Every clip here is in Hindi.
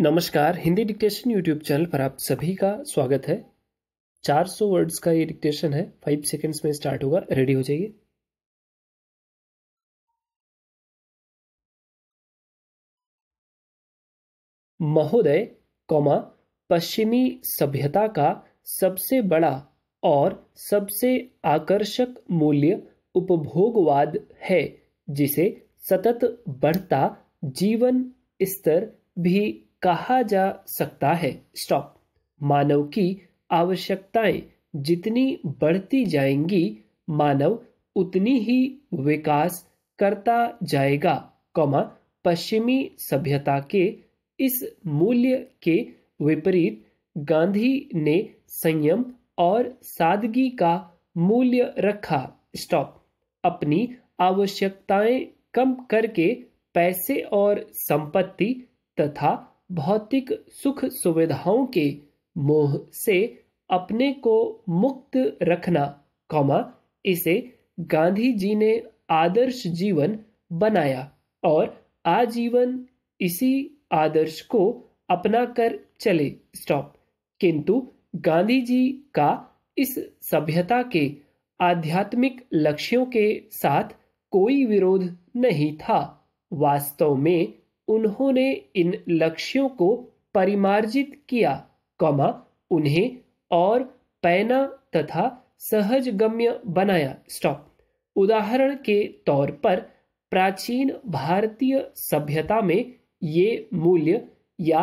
नमस्कार हिंदी डिक्टेशन यूट्यूब चैनल पर आप सभी का स्वागत है 400 वर्ड्स का ये डिक्टेशन है फाइव सेकेंड्स में स्टार्ट होगा रेडी हो जाइए महोदय कौमा पश्चिमी सभ्यता का सबसे बड़ा और सबसे आकर्षक मूल्य उपभोगवाद है जिसे सतत बढ़ता जीवन स्तर भी कहा जा सकता है स्टॉप मानव की आवश्यकताएं जितनी बढ़ती जाएंगी मानव उतनी ही विकास करता जाएगा कौमा पश्चिमी सभ्यता के इस मूल्य के विपरीत गांधी ने संयम और सादगी का मूल्य रखा स्टॉप अपनी आवश्यकताएं कम करके पैसे और संपत्ति तथा भौतिक सुख सुविधाओं के मोह से अपने को मुक्त रखना कौमा इसे गांधी जी ने आदर्श जीवन बनाया और आजीवन इसी आदर्श को कर चले स्टॉप किंतु गांधी जी का इस सभ्यता के आध्यात्मिक लक्ष्यों के साथ कोई विरोध नहीं था वास्तव में उन्होंने इन लक्ष्यों को परिमार्जित किया कौमा उन्हें और पैना तथा सहजगम्य बनाया स्टॉप उदाहरण के तौर पर प्राचीन भारतीय सभ्यता में ये मूल्य या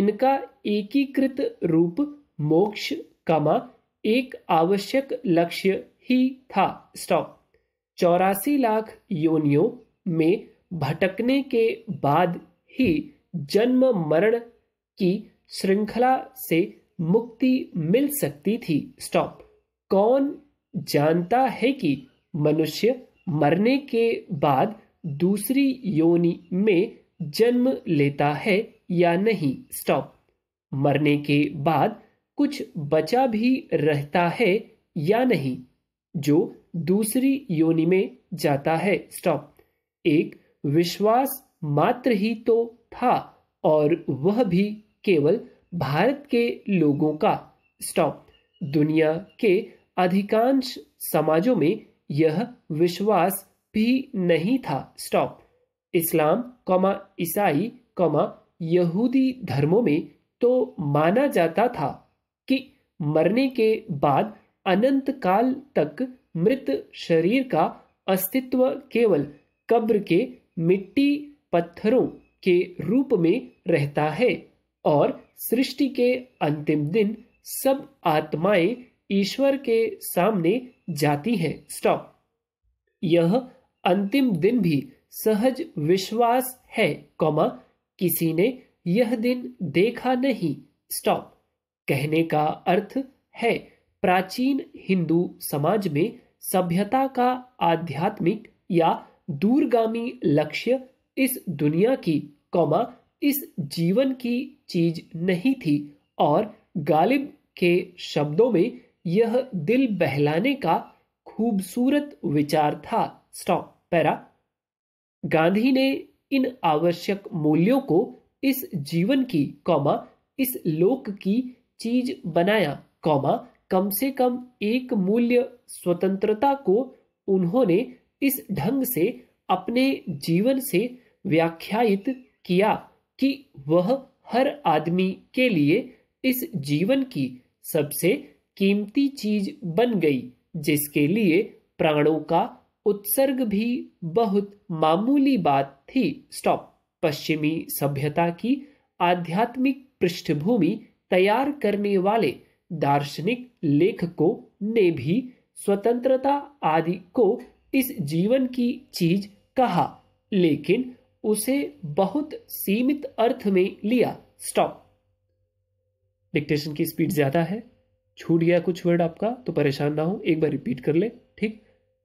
इनका एकीकृत रूप मोक्ष कमा एक आवश्यक लक्ष्य ही था स्टॉप चौरासी लाख योनियों में भटकने के बाद ही जन्म मरण की श्रृंखला से मुक्ति मिल सकती थी स्टॉप कौन जानता है कि मनुष्य मरने के बाद दूसरी योनि में जन्म लेता है या नहीं स्टॉप मरने के बाद कुछ बचा भी रहता है या नहीं जो दूसरी योनि में जाता है स्टॉप एक विश्वास मात्र ही तो था और वह भी केवल भारत के लोगों का स्टॉप दुनिया के अधिकांश समाजों में यह विश्वास भी नहीं था स्टॉप इस्लाम कौमा ईसाई कौमा यहूदी धर्मों में तो माना जाता था कि मरने के बाद अनंत काल तक मृत शरीर का अस्तित्व केवल कब्र के मिट्टी पत्थरों के रूप में रहता है और सृष्टि के अंतिम दिन सब आत्माएं ईश्वर के सामने जाती हैं स्टॉप यह अंतिम दिन भी सहज विश्वास है कौमा किसी ने यह दिन देखा नहीं स्टॉप कहने का अर्थ है प्राचीन हिंदू समाज में सभ्यता का आध्यात्मिक या दूरगामी लक्ष्य इस दुनिया की कौमा इस जीवन की चीज नहीं थी और गालिब के शब्दों में यह दिल बहलाने का खूबसूरत विचार था स्टॉप पैरा गांधी ने इन आवश्यक मूल्यों को इस जीवन की कौमा इस लोक की चीज बनाया कौमा कम से कम एक मूल्य स्वतंत्रता को उन्होंने इस ढंग से अपने जीवन से व्याख्यायित किया कि वह हर आदमी के लिए इस जीवन की सबसे कीमती चीज बन गई जिसके लिए प्राणों का उत्सर्ग भी बहुत मामूली बात थी स्टॉप पश्चिमी सभ्यता की आध्यात्मिक पृष्ठभूमि तैयार करने वाले दार्शनिक लेखकों ने भी स्वतंत्रता आदि को इस जीवन की चीज कहा लेकिन उसे बहुत सीमित अर्थ में लिया स्टॉप डिक्टेशन की स्पीड ज्यादा है छूट गया कुछ वर्ड आपका तो परेशान ना हो एक बार रिपीट कर ले ठीक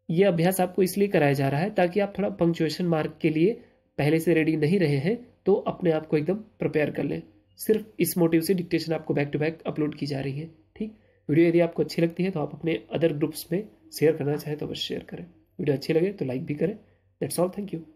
यह अभ्यास आपको इसलिए कराया जा रहा है ताकि आप थोड़ा पंक्चुएशन मार्क के लिए पहले से रेडी नहीं रहे हैं तो अपने आप को एकदम प्रिपेयर कर लें सिर्फ इस मोटिव से डिक्टेशन आपको बैक टू बैक अपलोड की जा रही है ठीक वीडियो यदि आपको अच्छी लगती है तो आप अपने अदर ग्रुप्स में शेयर करना चाहें तो बस शेयर करें वीडियो अच्छी लगे तो लाइक भी करें दैट्स ऑल थैंक यू